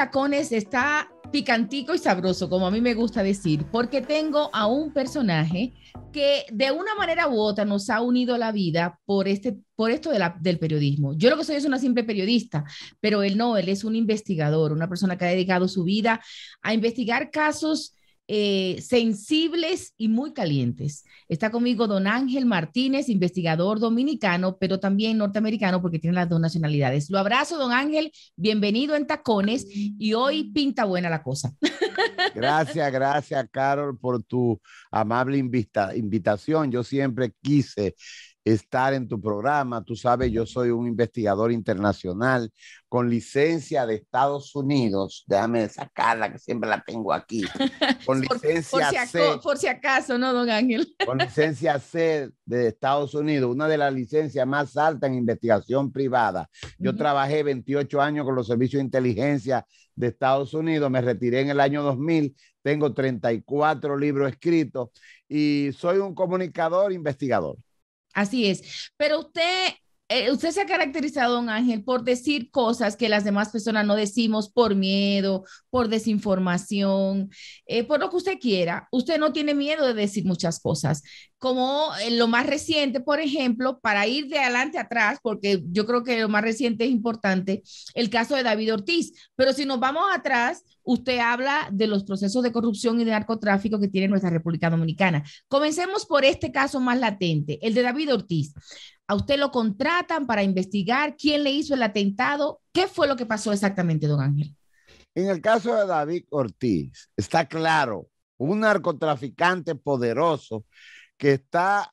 tacones está picantico y sabroso, como a mí me gusta decir, porque tengo a un personaje que de una manera u otra nos ha unido la vida por, este, por esto de del periodismo. Yo lo que soy es una simple periodista, pero él no, él es un investigador, una persona que ha dedicado su vida a investigar casos eh, sensibles y muy calientes. Está conmigo don Ángel Martínez, investigador dominicano, pero también norteamericano porque tiene las dos nacionalidades. Lo abrazo, don Ángel, bienvenido en Tacones y hoy pinta buena la cosa. Gracias, gracias, Carol, por tu amable invitación. Yo siempre quise estar en tu programa. Tú sabes, yo soy un investigador internacional con licencia de Estados Unidos. Déjame sacarla, que siempre la tengo aquí. Con licencia C, por si acaso, ¿no, don Ángel? Con licencia C de Estados Unidos, una de las licencias más altas en investigación privada. Yo trabajé 28 años con los servicios de inteligencia de Estados Unidos, me retiré en el año 2000, tengo 34 libros escritos y soy un comunicador investigador. Así es. Pero usted eh, usted se ha caracterizado, don Ángel, por decir cosas que las demás personas no decimos por miedo, por desinformación, eh, por lo que usted quiera. Usted no tiene miedo de decir muchas cosas. Como eh, lo más reciente, por ejemplo, para ir de adelante atrás, porque yo creo que lo más reciente es importante, el caso de David Ortiz. Pero si nos vamos atrás, usted habla de los procesos de corrupción y de narcotráfico que tiene nuestra República Dominicana. Comencemos por este caso más latente, el de David Ortiz a usted lo contratan para investigar quién le hizo el atentado. ¿Qué fue lo que pasó exactamente, don Ángel? En el caso de David Ortiz, está claro, un narcotraficante poderoso que está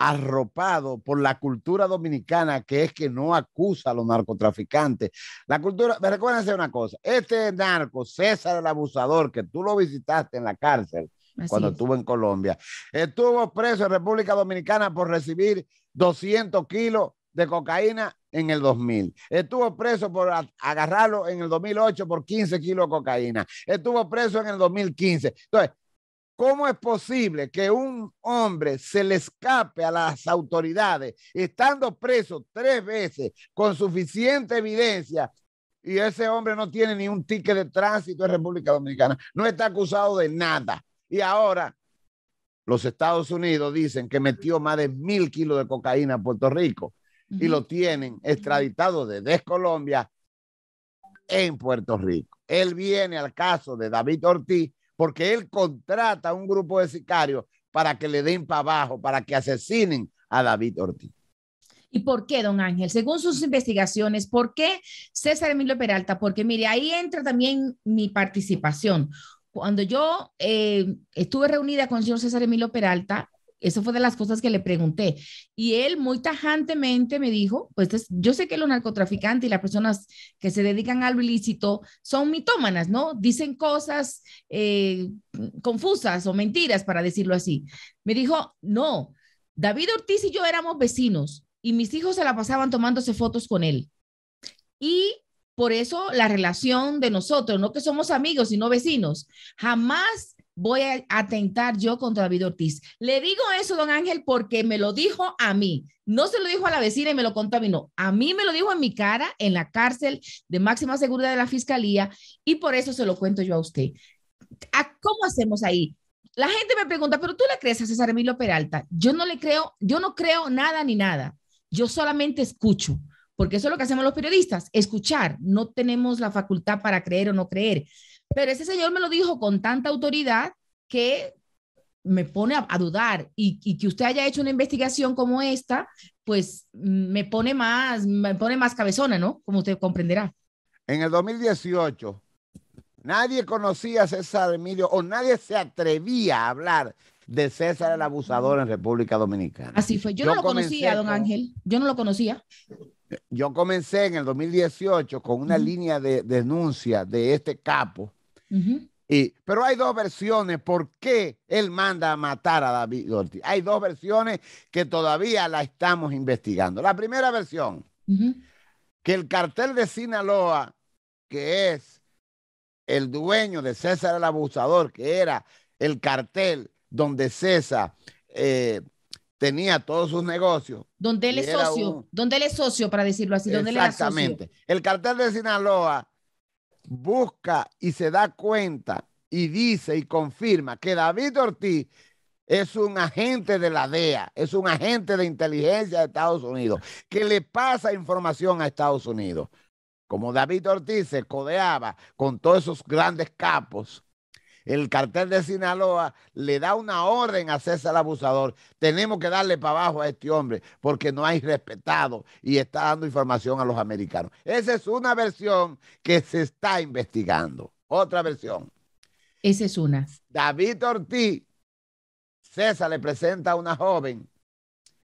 arropado por la cultura dominicana, que es que no acusa a los narcotraficantes. La cultura, me recuérdense una cosa, este narco, César el abusador, que tú lo visitaste en la cárcel, cuando estuvo en Colombia. Estuvo preso en República Dominicana por recibir 200 kilos de cocaína en el 2000. Estuvo preso por agarrarlo en el 2008 por 15 kilos de cocaína. Estuvo preso en el 2015. Entonces, ¿cómo es posible que un hombre se le escape a las autoridades estando preso tres veces con suficiente evidencia? Y ese hombre no tiene ni un ticket de tránsito en República Dominicana, no está acusado de nada. Y ahora los Estados Unidos dicen que metió más de mil kilos de cocaína a Puerto Rico y lo tienen extraditado desde Colombia en Puerto Rico. Él viene al caso de David Ortiz porque él contrata a un grupo de sicarios para que le den para abajo, para que asesinen a David Ortiz. ¿Y por qué, don Ángel? Según sus investigaciones, ¿por qué César Emilio Peralta? Porque mire, ahí entra también mi participación cuando yo eh, estuve reunida con el señor César Emilio Peralta, eso fue de las cosas que le pregunté. Y él muy tajantemente me dijo, pues yo sé que los narcotraficantes y las personas que se dedican al ilícito son mitómanas, ¿no? Dicen cosas eh, confusas o mentiras, para decirlo así. Me dijo, no, David Ortiz y yo éramos vecinos y mis hijos se la pasaban tomándose fotos con él. Y por eso la relación de nosotros, no que somos amigos, sino vecinos, jamás voy a atentar yo contra David Ortiz. Le digo eso, don Ángel, porque me lo dijo a mí. No se lo dijo a la vecina y me lo contó a mí, no. A mí me lo dijo en mi cara, en la cárcel de máxima seguridad de la fiscalía, y por eso se lo cuento yo a usted. ¿Cómo hacemos ahí? La gente me pregunta, ¿pero tú le crees a César Emilio Peralta? Yo no le creo, yo no creo nada ni nada. Yo solamente escucho porque eso es lo que hacemos los periodistas, escuchar. No tenemos la facultad para creer o no creer. Pero ese señor me lo dijo con tanta autoridad que me pone a, dudar y, que usted haya hecho una investigación como esta, pues mm, me pone más, me pone más cabezona, ¿no? Como usted comprenderá. En el 2018, nadie conocía a César Emilio o nadie se atrevía a hablar de César el Abusador en República Dominicana. Así fue. Yo, Yo no lo conocía, don Ángel. Yo no lo conocía yo comencé en el 2018 con una línea de denuncia de este capo. y, pero hay dos versiones por qué él manda a matar a David Ortiz. Hay dos versiones que todavía la estamos investigando. La primera versión, que el cartel de Sinaloa, que es el dueño de César el Abusador, que era el cartel donde César... Eh, tenía todos sus negocios. ¿Dónde él es socio, ¿Dónde él es socio, para decirlo así, Exactamente. El cartel de Sinaloa busca y se da cuenta y dice y confirma que David Ortiz es un agente de la DEA, es un agente de inteligencia de Estados Unidos, que le pasa información a Estados Unidos. Como David Ortiz se codeaba con todos esos grandes capos, el cartel de Sinaloa le da una orden a César Abusador. Tenemos que darle para abajo a este hombre porque no hay respetado y está dando información a los americanos. Esa es una versión que se está investigando. Otra versión. Esa es una. David Ortiz, César le presenta a una joven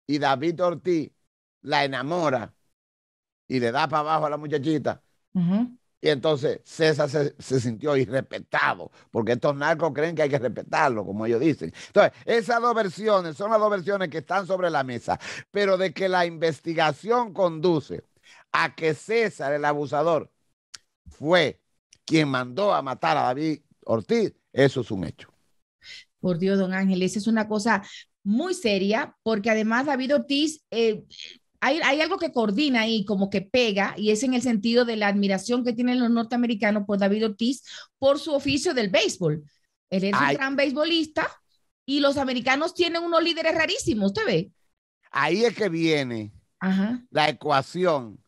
y David Ortiz la enamora y le da para abajo a la muchachita. Ajá. Y entonces César se, sintió irrespetado, porque estos narcos creen que hay que respetarlo, como ellos dicen. Entonces, esas dos versiones son las dos versiones que están sobre la mesa, pero de que la investigación conduce a que César, el abusador, fue quien mandó a matar a David Ortiz, eso es un hecho. Por Dios, don Ángel, esa es una cosa muy seria, porque además David Ortiz... Eh, hay, algo que coordina y como que pega, y es en el sentido de la admiración que tienen los norteamericanos por David Ortiz por su oficio del béisbol. Él es un gran beisbolista y los americanos tienen unos líderes rarísimos, ¿usted ve? Ahí es que viene la ecuación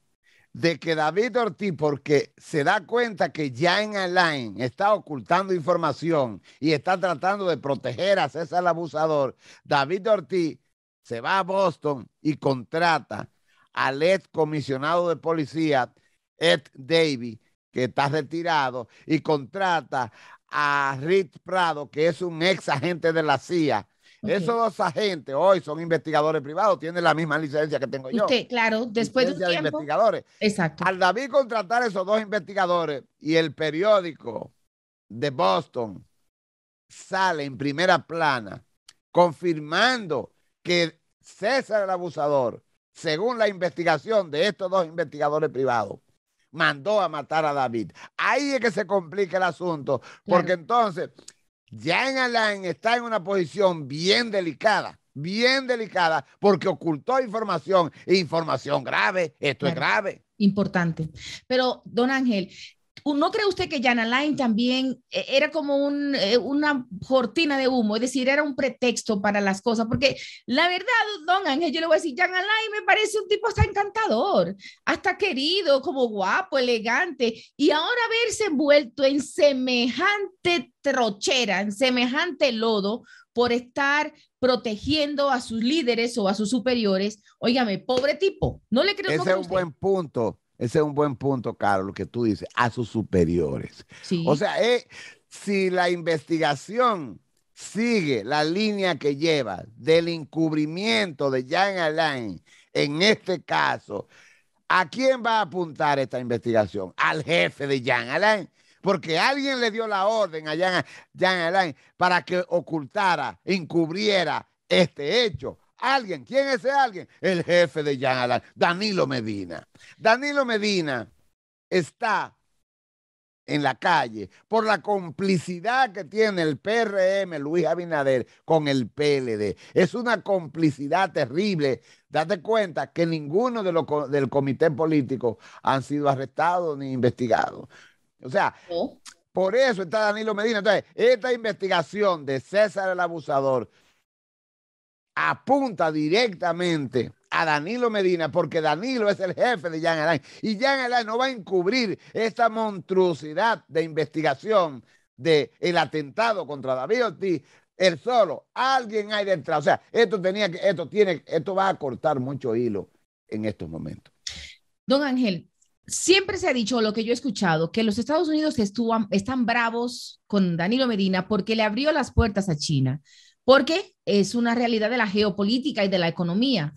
de que David Ortiz, porque se da cuenta que ya en Alain está ocultando información y está tratando de proteger a César el abusador, David Ortiz se va a Boston y contrata al ex comisionado de policía, Ed Davy, que está retirado, y contrata a Rick Prado, que es un ex agente de la CIA. Esos dos agentes hoy son investigadores privados, tienen la misma licencia que tengo yo. Usted, claro, después de un investigadores. Exacto. Al David contratar esos dos investigadores y el periódico de Boston sale en primera plana confirmando que César el abusador, según la investigación de estos dos investigadores privados, mandó a matar a David. Ahí es que se complica el asunto, porque entonces entonces en Alain está en una posición bien delicada, bien delicada, porque ocultó información, e información grave, esto es grave. Importante. Pero, don Ángel, ¿No cree usted que Jan Alain también eh, era como eh, una cortina de humo? Es decir, era un pretexto para las cosas, porque la verdad, don Ángel, yo le voy a decir, Jan Alain me parece un tipo hasta encantador, hasta querido, como guapo, elegante, y ahora verse envuelto en semejante trochera, en semejante lodo, por estar protegiendo a sus líderes o a sus superiores. Óigame, pobre tipo, no le creo. Ese es un buen punto. Ese es un buen punto, Carlos, lo que tú dices, a sus superiores. O sea, eh, si la investigación sigue la línea que lleva del encubrimiento de Jean Alain, en este caso, ¿a quién va a apuntar esta investigación? Al jefe de Jean Alain, porque alguien le dio la orden a Jan Jean Alain para que ocultara, encubriera este hecho. Alguien, ¿quién es ese alguien? El jefe de Jean Danilo Medina. Danilo Medina está en la calle por la complicidad que tiene el PRM, Luis Abinader, con el PLD. Es una complicidad terrible. Date cuenta que ninguno de los del comité político han sido arrestados ni investigado. O sea, oh. por eso está Danilo Medina. Entonces, esta investigación de César el Abusador apunta directamente a Danilo Medina, porque Danilo es el jefe de Jan Alain. Y Jan Alain no va a encubrir esta monstruosidad de investigación del el atentado contra David Ortiz, el solo. Alguien hay detrás. O sea, esto tenía que, esto tiene, esto va a cortar mucho hilo en estos momentos. Don Ángel, siempre se ha dicho, lo que yo he escuchado, que los Estados Unidos estuvo, están bravos con Danilo Medina porque le abrió las puertas a China porque es una realidad de la geopolítica y de la economía.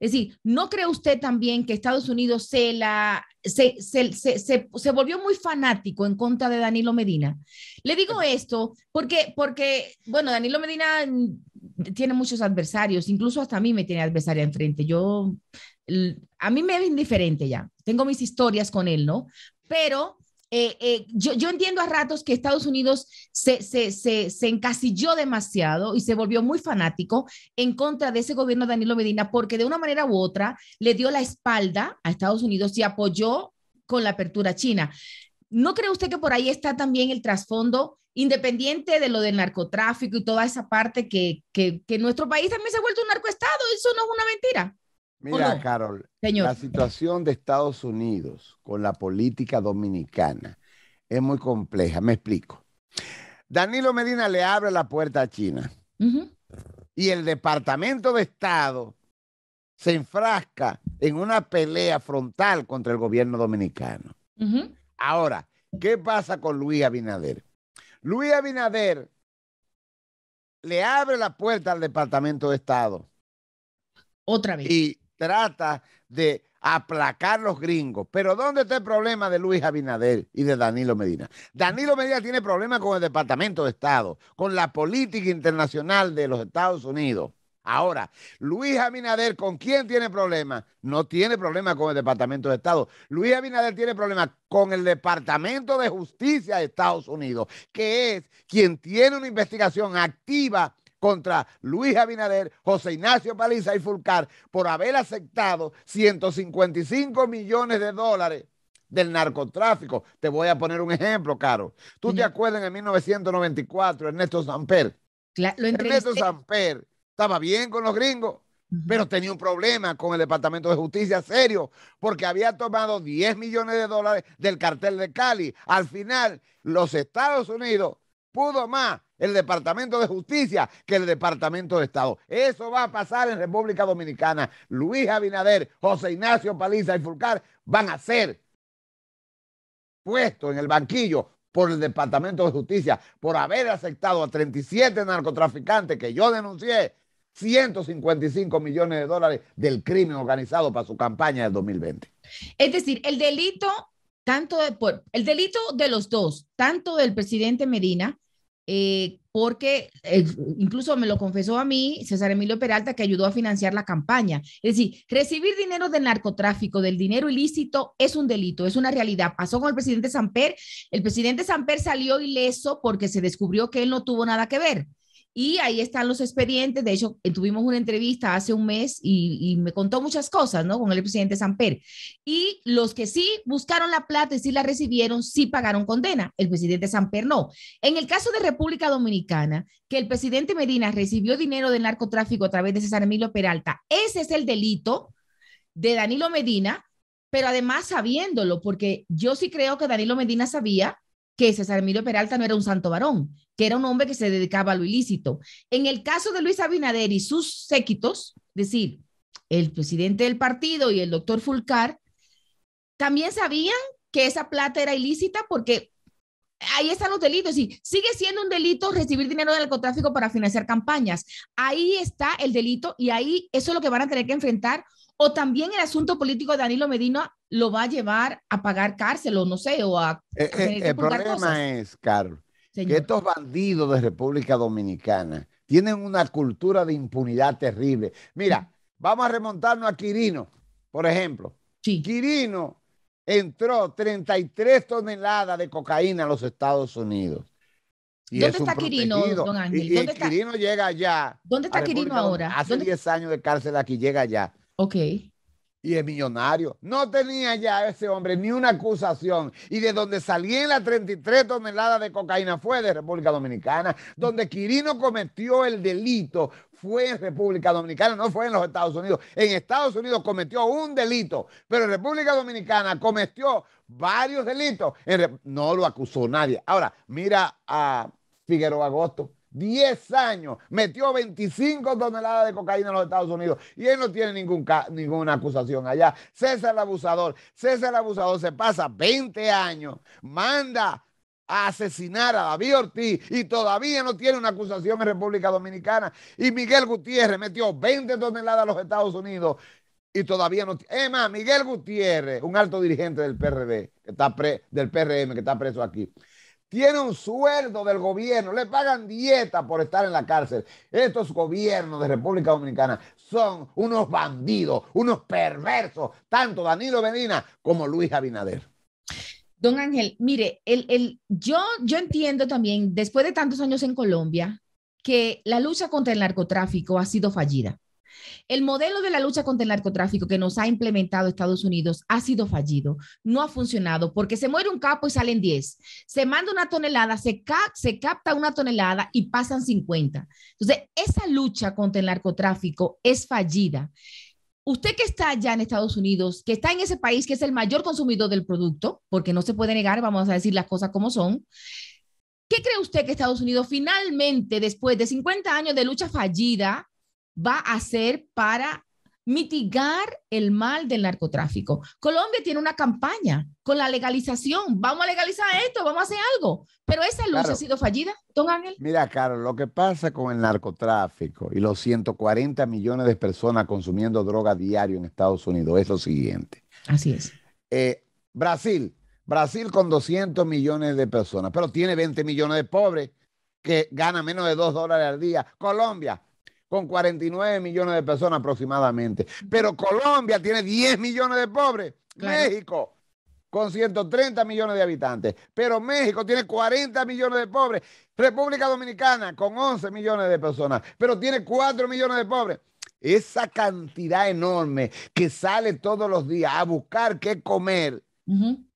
Es decir, ¿no cree usted también que Estados Unidos se, se, volvió muy fanático en contra de Danilo Medina? Le digo esto porque, porque, bueno, Danilo Medina tiene muchos adversarios, incluso hasta a mí me tiene adversaria enfrente. Yo, a mí me es indiferente ya, tengo mis historias con él, ¿no? Pero eh, eh, yo, entiendo a ratos que Estados Unidos se, encasilló demasiado y se volvió muy fanático en contra de ese gobierno de Danilo Medina porque de una manera u otra le dio la espalda a Estados Unidos y apoyó con la apertura china. ¿No cree usted que por ahí está también el trasfondo, independiente de lo del narcotráfico y toda esa parte que, que nuestro país también se ha vuelto un narcoestado? Eso no es una mentira. Mira, Carol, la situación de Estados Unidos con la política dominicana es muy compleja. Me explico. Danilo Medina le abre la puerta a China y el Departamento de Estado se enfrasca en una pelea frontal contra el gobierno dominicano. Ahora, ¿qué pasa con Luis Abinader? Luis Abinader le abre la puerta al Departamento de Estado. Otra vez trata de aplacar los gringos. Pero ¿dónde está el problema de Luis Abinader y de Danilo Medina? Danilo Medina tiene problemas con el Departamento de Estado, con la política internacional de los Estados Unidos. Ahora, Luis Abinader, ¿con quién tiene problemas? No tiene problema con el Departamento de Estado. Luis Abinader tiene problemas con el Departamento de Justicia de Estados Unidos, que es quien tiene una investigación activa contra Luis Abinader, José Ignacio Paliza y Fulcar por haber aceptado 155 millones de dólares del narcotráfico. Te voy a poner un ejemplo, Caro. ¿Tú te acuerdas en 1994, Ernesto Samper? Ernesto Samper estaba bien con los gringos, pero tenía un problema con el Departamento de Justicia serio, porque había tomado 10 millones de dólares del cartel de Cali. Al final, los Estados Unidos pudo más el Departamento de Justicia que el Departamento de Estado. Eso va a pasar en República Dominicana. Luis Abinader, José Ignacio Paliza y Fulcar van a ser puestos en el banquillo por el Departamento de Justicia por haber aceptado a 37 narcotraficantes que yo denuncié 155 millones de dólares del crimen organizado para su campaña del 2020. Es decir, el delito tanto el delito de los dos, tanto del presidente Medina eh, porque eh, incluso me lo confesó a mí César Emilio Peralta, que ayudó a financiar la campaña. Es decir, recibir dinero del narcotráfico, del dinero ilícito, es un delito, es una realidad. Pasó con el presidente Samper. El presidente Samper salió ileso porque se descubrió que él no tuvo nada que ver. Y ahí están los expedientes. De hecho, eh, tuvimos una entrevista hace un mes y, me contó muchas cosas, ¿no? Con el presidente Samper. Y los que sí buscaron la plata y sí la recibieron, sí pagaron condena. El presidente Samper no. En el caso de República Dominicana, que el presidente Medina recibió dinero del narcotráfico a través de César Emilio Peralta, ese es el delito de Danilo Medina, pero además sabiéndolo, porque yo sí creo que Danilo Medina sabía que César Emilio Peralta no era un santo varón, que era un hombre que se dedicaba a lo ilícito. En el caso de Luis Abinader y sus séquitos, es decir, el presidente del partido y el doctor Fulcar, también sabían que esa plata era ilícita porque ahí están los delitos y sigue siendo un delito recibir dinero del narcotráfico para financiar campañas. Ahí está el delito y ahí eso es lo que van a tener que enfrentar. O también el asunto político de Danilo Medina lo va a llevar a pagar cárcel o no sé, o a... Eh, eh, el problema es, Carlos, que estos bandidos de República Dominicana tienen una cultura de impunidad terrible. Mira, vamos a remontarnos a Quirino, por ejemplo. Quirino entró 33 toneladas de cocaína a los Estados Unidos. ¿Dónde está Quirino, don Ángel? Y, Quirino llega allá. ¿Dónde está Quirino ahora? Hace 10 años de cárcel aquí, llega allá. Ok y es millonario. No tenía ya ese hombre ni una acusación. Y de donde salían las 33 toneladas de cocaína fue de República Dominicana. Donde Quirino cometió el delito fue en República Dominicana, no fue en los Estados Unidos. En Estados Unidos cometió un delito, pero en República Dominicana cometió varios delitos. no lo acusó nadie. Ahora, mira a Figueroa Agosto. 10 años, metió 25 toneladas de cocaína en los Estados Unidos y él no tiene ninguna acusación allá. César el abusador, César el abusador se pasa 20 años, manda a asesinar a David Ortiz y todavía no tiene una acusación en República Dominicana. Y Miguel Gutiérrez metió 20 toneladas a los Estados Unidos y todavía no tiene. Es más, Miguel Gutiérrez, un alto dirigente del PRD, que está pre, del PRM, que está preso aquí tiene un sueldo del gobierno, le pagan dieta por estar en la cárcel. Estos gobiernos de República Dominicana son unos bandidos, unos perversos, tanto Danilo Benina como Luis Abinader. Don Ángel, mire, el, el, yo, yo entiendo también, después de tantos años en Colombia, que la lucha contra el narcotráfico ha sido fallida. El modelo de la lucha contra el narcotráfico que nos ha implementado Estados Unidos ha sido fallido, no ha funcionado porque se muere un capo y salen 10, se manda una tonelada, se, capta una tonelada y pasan 50. Entonces, esa lucha contra el narcotráfico es fallida. Usted que está allá en Estados Unidos, que está en ese país que es el mayor consumidor del producto, porque no se puede negar, vamos a decir las cosas como son, ¿Qué cree usted que Estados Unidos finalmente, después de 50 años de lucha fallida, va a hacer para mitigar el mal del narcotráfico. Colombia tiene una campaña con la legalización. Vamos a legalizar esto, vamos a hacer algo. Pero esa lucha ha sido fallida, don Ángel. Mira, Carlos, lo que pasa con el narcotráfico y los 140 millones de personas consumiendo droga diario en Estados Unidos es lo siguiente. Así es. Eh, Brasil, Brasil con 200 millones de personas, pero tiene 20 millones de pobres que ganan menos de 2 dólares al día. Colombia, con 49 millones de personas aproximadamente. Pero Colombia tiene 10 millones de pobres. México con 130 millones de habitantes, pero México tiene 40 millones de pobres, República Dominicana con 11 millones de personas, pero tiene 4 millones de pobres. Esa cantidad enorme que sale todos los días a buscar qué comer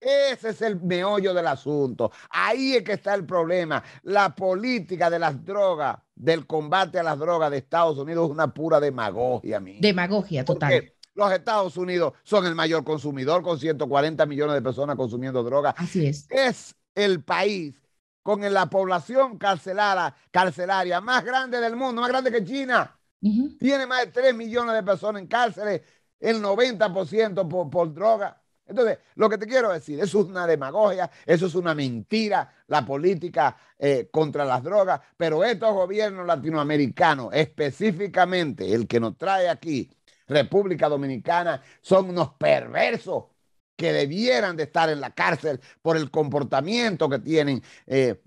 ese es el meollo del asunto. Ahí es que está el problema. La política de las drogas, del combate a las drogas de Estados Unidos es una pura demagogia. Demagogia total. los Estados Unidos son el mayor consumidor con 140 millones de personas consumiendo drogas. Así es. Es el país con la población carcelaria más grande del mundo, más grande que China. Tiene más de 3 millones de personas en cárceles, el 90% por, por droga. Entonces, lo que te quiero decir, eso es una demagogia, eso es una mentira, la política eh, contra las drogas, pero estos gobiernos latinoamericanos, específicamente el que nos trae aquí, República Dominicana, son unos perversos que debieran de estar en la cárcel por el comportamiento que tienen, eh,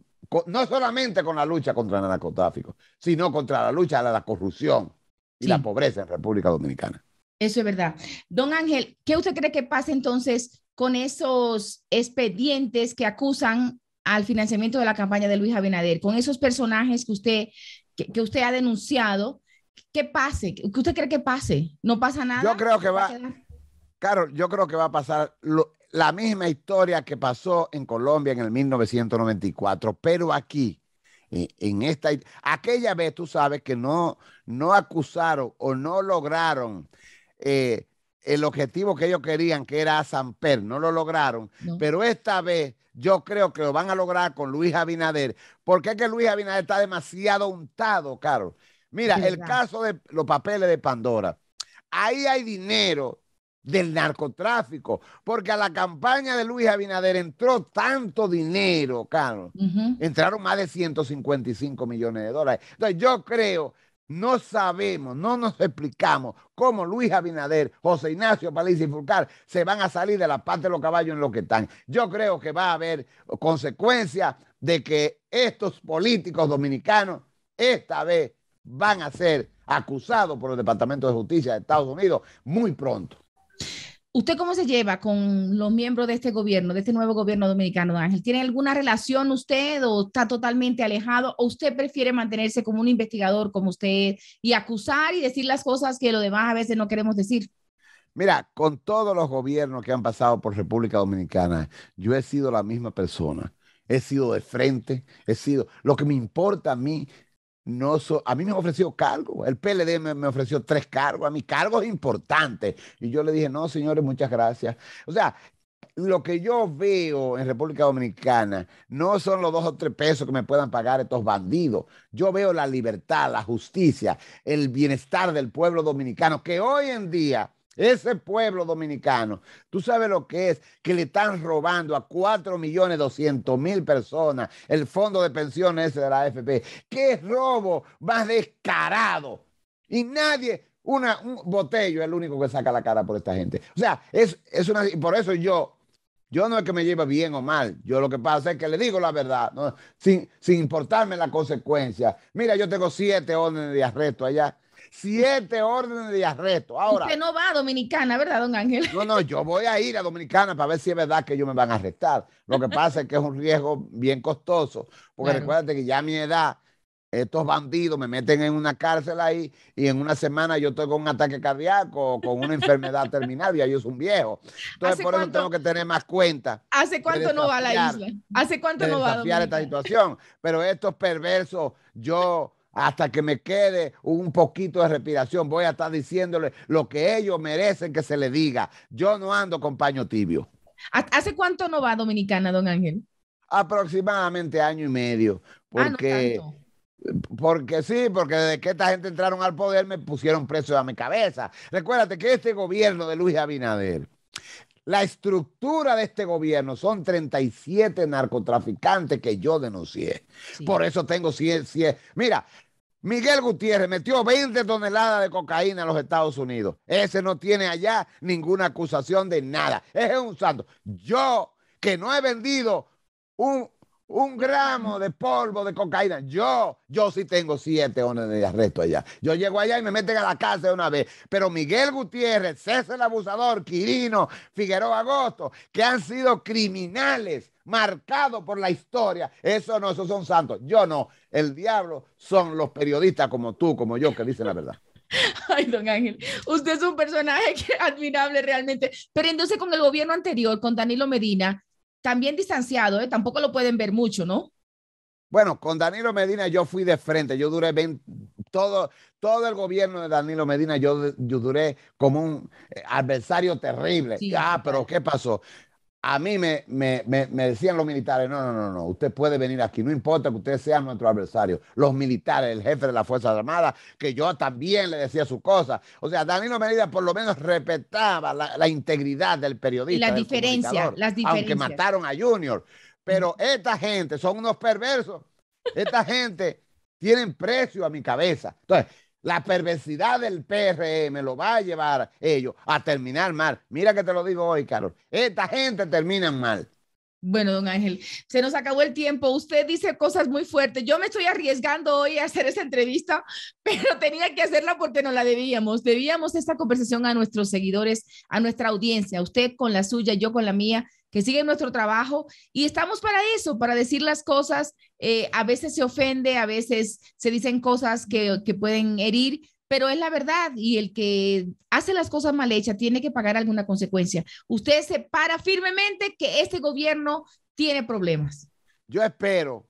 no solamente con la lucha contra el narcotráfico, sino contra la lucha de la corrupción y la pobreza en República Dominicana. Eso es verdad. Don Ángel, ¿qué usted cree que pase entonces con esos expedientes que acusan al financiamiento de la campaña de Luis Abinader, con esos personajes que usted, que, usted ha denunciado? ¿Qué pase? ¿Qué usted cree que pase? ¿No pasa nada? Yo creo que va, yo creo que va a pasar la misma historia que pasó en Colombia en el 1994, pero aquí, e, en esta aquella vez tú sabes que no no acusaron o no lograron eh, el objetivo que ellos querían, que era a Samper, no lo lograron. Pero esta vez yo creo que lo van a lograr con Luis Abinader, porque es que Luis Abinader está demasiado untado, Carlos, Mira, el caso de los papeles de Pandora. Ahí hay dinero del narcotráfico, porque a la campaña de Luis Abinader entró tanto dinero, Carlos. Entraron más de 155 millones de dólares. Entonces yo creo no sabemos, no nos explicamos cómo Luis Abinader, José Ignacio Paliza y Fulcar se van a salir de la parte de los caballos en lo que están. Yo creo que va a haber consecuencias de que estos políticos dominicanos esta vez van a ser acusados por el Departamento de Justicia de Estados Unidos muy pronto. ¿Usted cómo se lleva con los miembros de este gobierno, de este nuevo gobierno dominicano, Ángel? ¿Tiene alguna relación usted o está totalmente alejado o usted prefiere mantenerse como un investigador como usted y acusar y decir las cosas que lo demás a veces no queremos decir? Mira, con todos los gobiernos que han pasado por República Dominicana, yo he sido la misma persona. He sido de frente, he sido... Lo que me importa a mí no a mí me ofreció cargo, el PLD me, me, ofreció tres cargos, a mí cargos importantes. Y yo le dije, no, señores, muchas gracias. O sea, lo que yo veo en República Dominicana no son los dos o tres pesos que me puedan pagar estos bandidos. Yo veo la libertad, la justicia, el bienestar del pueblo dominicano, que hoy en día ese pueblo dominicano, tú sabes lo que es, que le están robando a 4.200.000 personas el fondo de pensiones ese de la AFP. ¡Qué robo más descarado! Y nadie, una, un botello es el único que saca la cara por esta gente. O sea, es, una, y por eso yo, yo no es que me lleve bien o mal, yo lo que pasa es que le digo la verdad, sin, sin importarme la consecuencia. Mira, yo tengo siete órdenes de arresto allá siete órdenes de arresto. Ahora. que no va a Dominicana, ¿verdad, don Ángel? No, no, yo voy a ir a Dominicana para ver si es verdad que ellos me van a arrestar. Lo que pasa es que es un riesgo bien costoso, porque recuérdate que ya a mi edad, estos bandidos me meten en una cárcel ahí y en una semana yo estoy con un ataque cardíaco o con una enfermedad terminal, y yo soy un viejo. Entonces, por eso tengo que tener más cuenta. ¿Hace cuánto no va a la isla? ¿Hace cuánto no va a esta situación. Pero estos perversos, yo hasta que me quede un poquito de respiración, voy a estar diciéndole lo que ellos merecen que se le diga. Yo no ando con paño tibio. ¿Hace cuánto no va Dominicana, don Ángel? Aproximadamente año y medio, ah, porque... Porque sí, porque desde que esta gente entraron al poder me pusieron preso a mi cabeza. Recuérdate que este gobierno de Luis Abinader la estructura de este gobierno son 37 narcotraficantes que yo denuncié. Por eso tengo 100, Mira, Miguel Gutiérrez metió 20 toneladas de cocaína a los Estados Unidos. Ese no tiene allá ninguna acusación de nada. Ese es un santo. Yo, que no he vendido un, un pues gramo de polvo de cocaína. Yo, yo sí tengo siete horas de arresto allá. Yo llego allá y me meten a la cárcel de una vez. Pero Miguel Gutiérrez, César el Abusador, Quirino, Figueroa Agosto, que han sido criminales marcados por la historia, eso no, esos son santos. Yo no. El diablo son los periodistas como tú, como yo, que dicen la verdad. Ay, don Ángel, usted es un personaje admirable realmente. Pero entonces con el gobierno anterior, con Danilo Medina, también distanciado, ¿eh? tampoco lo pueden ver mucho, ¿no? Bueno, con Danilo Medina yo fui de frente, yo duré todo, todo el gobierno de Danilo Medina, yo, yo duré como un eh, adversario terrible. Ah, pero ¿qué pasó? a mí me, decían los militares, no, no, no, no, usted puede venir aquí, no importa que usted sea nuestro adversario. Los militares, el jefe de la Fuerzas Armada, que yo también le decía su cosa. O sea, Danilo Medina por lo menos respetaba la, integridad del periodista. La diferencia, las diferencias. Aunque mataron a Junior. Pero esta gente son unos perversos. Esta gente tienen precio a mi cabeza. Entonces, la perversidad del PRM lo va a llevar ellos a terminar mal. Mira que te lo digo hoy, Carol. Esta gente termina mal. Bueno, don Ángel, se nos acabó el tiempo. Usted dice cosas muy fuertes. Yo me estoy arriesgando hoy a hacer esa entrevista, pero tenía que hacerla porque nos la debíamos. Debíamos esta conversación a nuestros seguidores, a nuestra audiencia, usted con la suya, yo con la mía que siguen nuestro trabajo y estamos para eso, para decir las cosas. Eh, a veces se ofende, a veces se dicen cosas que, que pueden herir, pero es la verdad y el que hace las cosas mal hechas tiene que pagar alguna consecuencia. Usted se para firmemente que este gobierno tiene problemas. Yo espero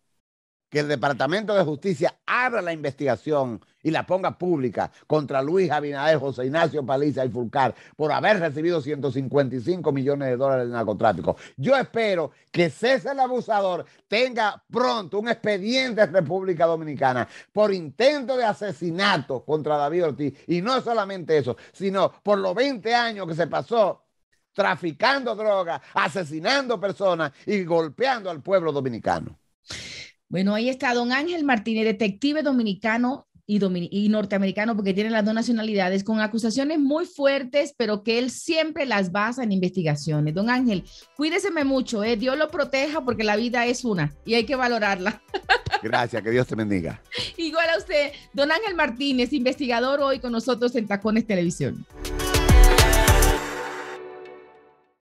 que el Departamento de Justicia abra la investigación y la ponga pública contra Luis Abinader, José Ignacio Paliza y Fulcar por haber recibido 155 millones de dólares de narcotráfico. Yo espero que César el Abusador tenga pronto un expediente en República Dominicana por intento de asesinato contra David Ortiz. Y no solamente eso, sino por los 20 años que se pasó traficando drogas, asesinando personas y golpeando al pueblo dominicano. Bueno, ahí está don Ángel Martínez, detective dominicano y, norteamericano, porque tiene las dos nacionalidades, con acusaciones muy fuertes, pero que él siempre las basa en investigaciones. Don Ángel, cuídeseme mucho, eh. Dios lo proteja porque la vida es una y hay que valorarla. Gracias, que Dios te bendiga. Igual a usted, don Ángel Martínez, investigador hoy con nosotros en Tacones Televisión.